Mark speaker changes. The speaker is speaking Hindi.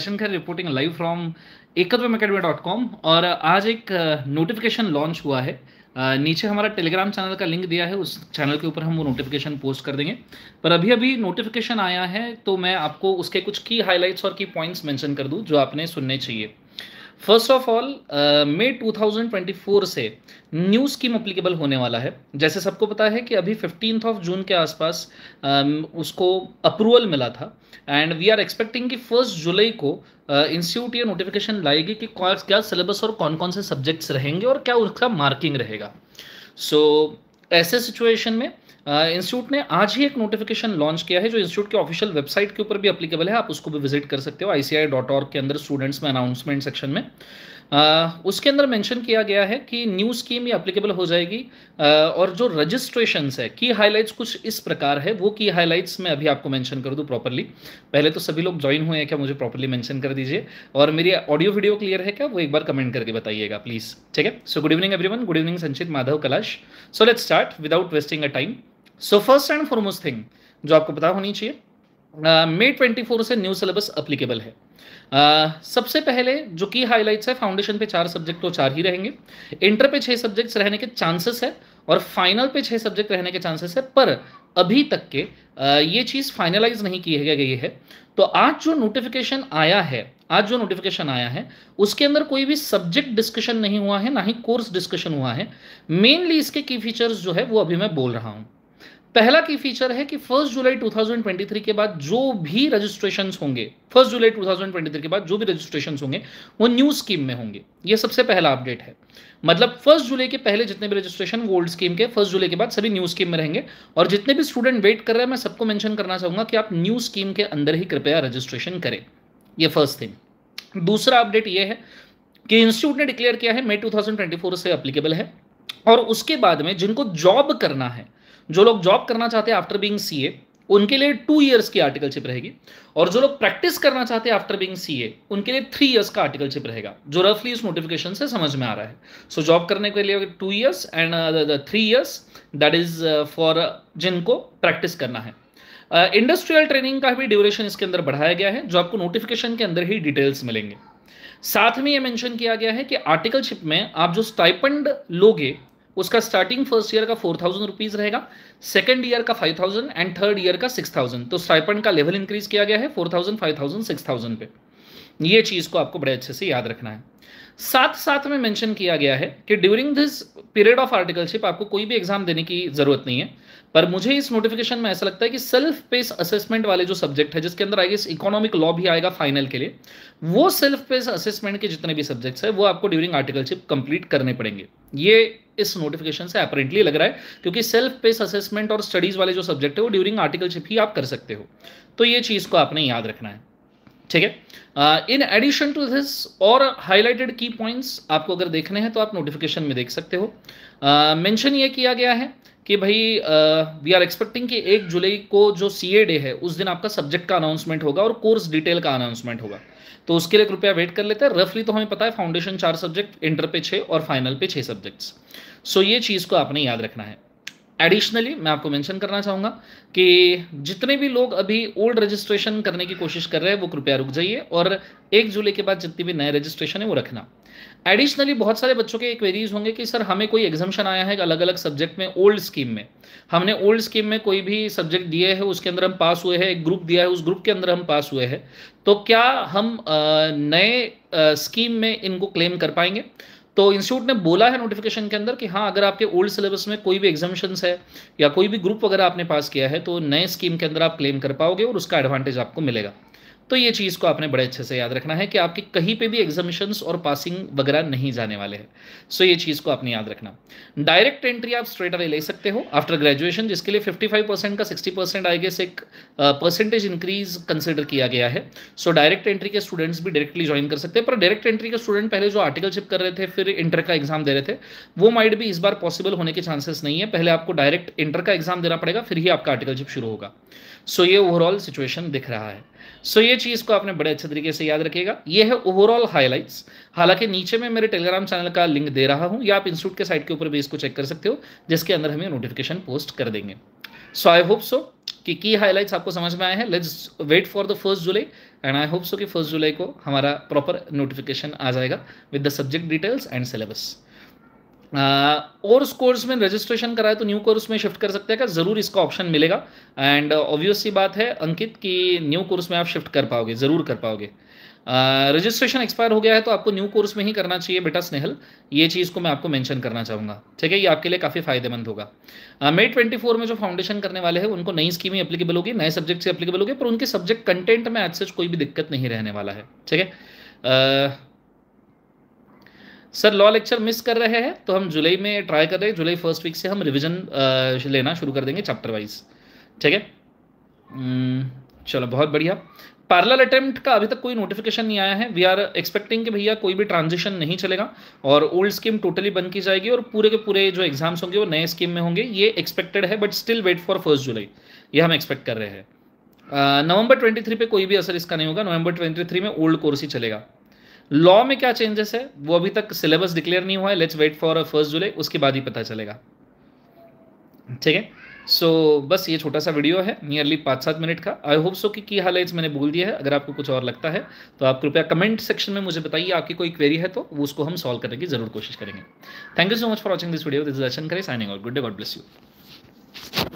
Speaker 1: Darshan reporting live from Ekatvam academy dot com और आज एक नोटिफिकेशन uh, लॉन्च हुआ है uh, नीचे हमारा टेलीग्राम चैनल का लिंक दिया है उस चैनल के ऊपर हम वो नोटिफिकेशन पोस्ट कर देंगे पर अभी अभी नोटिफिकेशन आया है तो मैं आपको उसके कुछ की हाइलाइट्स और की पॉइंट्स मेंशन कर दूं जो आपने सुनने चाहिए फर्स्ट ऑफ ऑल मे 2024 से न्यू स्कीम अप्लीकेबल होने वाला है जैसे सबको पता है कि अभी फिफ्टीन ऑफ जून के आसपास uh, उसको अप्रूवल मिला था एंड वी आर एक्सपेक्टिंग कि फर्स्ट जुलाई को इंस्टीट्यूट uh, ये नोटिफिकेशन लाएगी कि क्या सिलेबस और कौन कौन से सब्जेक्ट्स रहेंगे और क्या उसका मार्किंग रहेगा सो so, ऐसे सिचुएशन में uh, इंस्टीट्यूट ने आज ही एक नोटिफिकेशन लॉन्च किया है जो इंस्टीट्यूट के ऑफिशियल वेबसाइट के ऊपर भी अप्लीकेबल है आप उसको भी विजिट कर सकते हो आई के अंदर स्टूडेंट्स में अनाउंसमेंट सेक्शन में उसके अंदर मेंशन किया गया है कि न्यू स्कीम ये अप्लीकेबल हो जाएगी और जो रजिस्ट्रेशन है की हाईलाइट्स कुछ इस प्रकार है वो की हाईलाइट्स मैं अभी आपको मैंशन कर दूं प्रॉपरली पहले तो सभी लोग ज्वाइन हुए हैं क्या मुझे प्रॉपरली मेंशन कर दीजिए और मेरी ऑडियो वीडियो क्लियर है क्या वो एक बार कमेंट करके बताइएगा प्लीज़ ठीक है so good evening every good evening Sanchit Madhav Kalash so let start without wasting a time so first and foremost thing जो आपको पता होनी चाहिए मे uh, ट्वेंटी फोर से न्यू सिलेबस अप्लीकेबल है Uh, सबसे पहले जो की हाईलाइट्स है फाउंडेशन पे चार सब्जेक्ट तो चार ही रहेंगे इंटर पे छह सब्जेक्ट्स रहने के चांसेस है और फाइनल पे छह सब्जेक्ट रहने के चांसेस है पर अभी तक के ये चीज़ फाइनलाइज नहीं की गई है तो आज जो नोटिफिकेशन आया है आज जो नोटिफिकेशन आया है उसके अंदर कोई भी सब्जेक्ट डिस्कशन नहीं हुआ है ना ही कोर्स डिस्कशन हुआ है मेनली इसके की फीचर्स जो है वो अभी मैं बोल रहा हूं पहला की फीचर है कि फर्स्ट जुलाई 2023 के बाद जो भी रजिस्ट्रेशन होंगे फर्स्ट जुलाई 2023 के बाद जो भी रजिस्ट्रेशन होंगे वो न्यू स्कीम में होंगे ये सबसे पहला अपडेट है मतलब फर्स्ट जुलाई के पहले जितने भी रजिस्ट्रेशन वो ओल्ड स्कीम के फर्स्ट जुलाई के बाद सभी न्यू स्कीम में रहेंगे और जितने भी स्टूडेंट वेट कर रहे हैं मैं सबको मैंशन करना चाहूंगा कि आप न्यू स्कीम के अंदर ही कृपया रजिस्ट्रेशन करें ये फर्स्ट थिंग दूसरा अपडेट ये है कि इंस्टीट्यूट ने डिक्लेयर किया है मई 2024 से अप्लीकेबल है और उसके बाद में जिनको जॉब करना है जो लोग जॉब करना चाहते हैं आफ्टर बींग सी उनके लिए टू ईयर्स की आर्टिकलशिप रहेगी और जो लोग प्रैक्टिस करना चाहते हैं आफ्टर बींग सी उनके लिए थ्री ईयर्स का आर्टिकलशिप रहेगा जो रफली इस नोटिफिकेशन से समझ में आ रहा है सो so, जॉब करने के लिए two years and three years that is for जिनको प्रैक्टिस करना है इंडस्ट्रियल uh, ट्रेनिंग का भी ड्यूरेशन इसके अंदर बढ़ाया गया है जो आपको नोटिफिकेशन के अंदर ही डिटेल्स मिलेंगे साथ में ये मेंशन किया गया है कि आर्टिकलशिप में आप जो स्टाइपेंड लोगे उसका स्टार्टिंग फर्स्ट ईयर का फोर थाउजेंड रुपीज रहेगा सेकंड ईयर का five thousand and third year का सिक्स थाउजेंड तो स्टाइपेंड का लेवल इंक्रीज किया गया है four thousand five thousand six thousand पे ये चीज़ को आपको बड़े अच्छे से याद रखना है साथ साथ में मेंशन किया गया है कि during this period of articleship आपको कोई भी एग्जाम देने की जरूरत नहीं है पर मुझे इस नोटिफिकेशन में ऐसा लगता है कि सेल्फ पेस असेसमेंट वाले जो सब्जेक्ट है जिसके अंदर आगे इकोनॉमिक लॉ भी आएगा फाइनल के लिए वो सेल्फ पेस असेसमेंट के जितने भी सब्जेक्ट्स है वो आपको ड्यूरिंग आर्टिकलशिप कंप्लीट करने पड़ेंगे ये इस नोटिफिकेशन से अपरेंटली लग रहा है क्योंकि सेल्फ पेस असेसमेंट और स्टडीज़ वाले जो सब्जेक्ट है वो ड्यूरिंग आर्टिकलशिप ही आप कर सकते हो तो ये चीज़ को आपने याद रखना है ठीक है इन एडिशन टू दिस और हाईलाइटेड की पॉइंट्स आपको अगर देखने हैं तो आप नोटिफिकेशन में देख सकते हो मेंशन uh, ये किया गया है कि भाई वी आर एक्सपेक्टिंग कि एक जुलाई को जो सी ए डे है उस दिन आपका सब्जेक्ट का अनाउंसमेंट होगा और कोर्स डिटेल का अनाउंसमेंट होगा तो उसके लिए कृपया वेट कर लेते हैं रफली तो हमें पता है फाउंडेशन चार सब्जेक्ट इंटर पे छः और फाइनल पे छः सब्जेक्ट्स सो so ये चीज़ को आपने याद रखना है एडिशनली मैं आपको मेंशन करना चाहूँगा कि जितने भी लोग अभी ओल्ड रजिस्ट्रेशन करने की कोशिश कर रहे हैं वो कृपया रुक जाइए और एक जुलाई के बाद जितनी भी नए रजिस्ट्रेशन है वो रखना एडिशनली बहुत सारे बच्चों के क्वेरीज होंगे कि सर हमें कोई एग्जामेशन आया है अलग अलग सब्जेक्ट में ओल्ड स्कीम में हमने ओल्ड स्कीम में कोई भी सब्जेक्ट दिए है उसके अंदर हम पास हुए हैं एक ग्रुप दिया है उस ग्रुप के अंदर हम पास हुए हैं तो क्या हम नए स्कीम में इनको क्लेम कर पाएंगे तो इंस्टीट्यूट ने बोला है नोटिफिकेशन के अंदर कि हाँ अगर आपके ओल्ड सिलेबस में कोई भी एग्जामेशन है या कोई भी ग्रुप वगैरह आपने पास किया है तो नए स्कीम के अंदर आप क्लेम कर पाओगे और उसका एडवांटेज आपको मिलेगा तो ये चीज़ को आपने बड़े अच्छे से याद रखना है कि आपके कहीं पे भी एग्जामिशंस और पासिंग वगैरह नहीं जाने वाले हैं सो ये चीज़ को आपने याद रखना डायरेक्ट एंट्री आप स्ट्रेट अवे ले सकते हो आफ्टर ग्रेजुएशन जिसके लिए 55 परसेंट का 60 परसेंट आई गेस एक परसेंटेज इंक्रीज कंसिडर किया गया है सो डायरेक्ट एंट्री के स्टूडेंट्स भी डायरेक्टली ज्वाइन कर सकते हैं पर डायरेक्ट एंट्री के स्टूडेंट पहले जो आर्टिकलशिप कर रहे थे फिर इंटर का एग्जाम दे रहे थे वो माइड भी इस बार पॉसिबल होने के चांसेस नहीं है पहले आपको डायरेक्ट इंटर का एग्जाम देना पड़ेगा फिर ही आपका आर्टिकलशिप शुरू होगा सो so, ये ओवरऑल सिचुएशन दिख रहा है सो so, ये चीज़ को आपने बड़े अच्छे तरीके से याद रखिएगा ये है ओवरऑल हाईलाइट्स हालांकि नीचे में मेरे टेलीग्राम चैनल का लिंक दे रहा हूँ या आप इंस्टीट्यूट के साइट के ऊपर भी इसको चेक कर सकते हो जिसके अंदर हमें नोटिफिकेशन पोस्ट कर देंगे सो आई होप सो कि की हाईलाइट्स आपको समझ में आए हैं let's wait for the first July and I hope so कि फर्स्ट जुलाई को हमारा प्रॉपर नोटिफिकेशन आ जाएगा with the subject details and syllabus और उस कोर्स में रजिस्ट्रेशन कराए तो न्यू कोर्स में शिफ्ट कर सकते हैं क्या ज़रूर इसका ऑप्शन मिलेगा एंड ऑब्वियस सी बात है अंकित कि न्यू कोर्स में आप शिफ्ट कर पाओगे ज़रूर कर पाओगे रजिस्ट्रेशन एक्सपायर हो गया है तो आपको न्यू कोर्स में ही करना चाहिए बेटा स्नेहल ये चीज़ को मैं आपको मेंशन करना चाहूँगा ठीक है ये आपके लिए काफ़ी फायदेमंद होगा मे ट्वेंटी फोर में जो फाउंडेशन करने वाले हैं उनको नई स्कीम ही अप्लीकेबल होगी नए सब्जेक्ट से अप्लीकेबल होगी पर उनके सब्जेक्ट कंटेंट में आज से कोई भी दिक्कत नहीं रहने वाला है ठीक है सर लॉ लेक्चर मिस कर रहे हैं तो हम जुलाई में ट्राई कर रहे हैं जुलाई फर्स्ट वीक से हम रिविजन लेना शुरू कर देंगे चैप्टर वाइज ठीक है हम्म, चलो बहुत बढ़िया पैरल अटेम्प्ट का अभी तक कोई नोटिफिकेशन नहीं आया है वी आर एक्सपेक्टिंग कि भैया कोई भी ट्रांजिशन नहीं चलेगा और ओल्ड स्कीम टोटली बंद की जाएगी और पूरे के पूरे जो एग्जाम्स होंगे वो नए स्कीम में होंगे ये एक्सपेक्टेड है but still wait for first July ये हम एक्सपेक्ट कर रहे हैं नवंबर ट्वेंटी थ्री पे कोई भी असर इसका नहीं होगा नवंबर ट्वेंटी थ्री में ओल्ड कोर्स ही चलेगा लॉ में क्या चेंजेस है वो अभी तक सिलेबस डिक्लेयर नहीं हुआ है let's wait for first July उसके बाद ही पता चलेगा ठीक है सो so, बस ये छोटा सा वीडियो है नियरली पाँच सात मिनट का आई होप सो कि की हालाइट्स मैंने बोल दिया है अगर आपको कुछ और लगता है तो आप कृपया कमेंट सेक्शन में मुझे बताइए आपकी कोई क्वेरी है तो वो उसको हम सॉल्व करने की जरूर कोशिश करेंगे thank you so much for watching this video this दर्शन करें साइनिंग और good day God bless you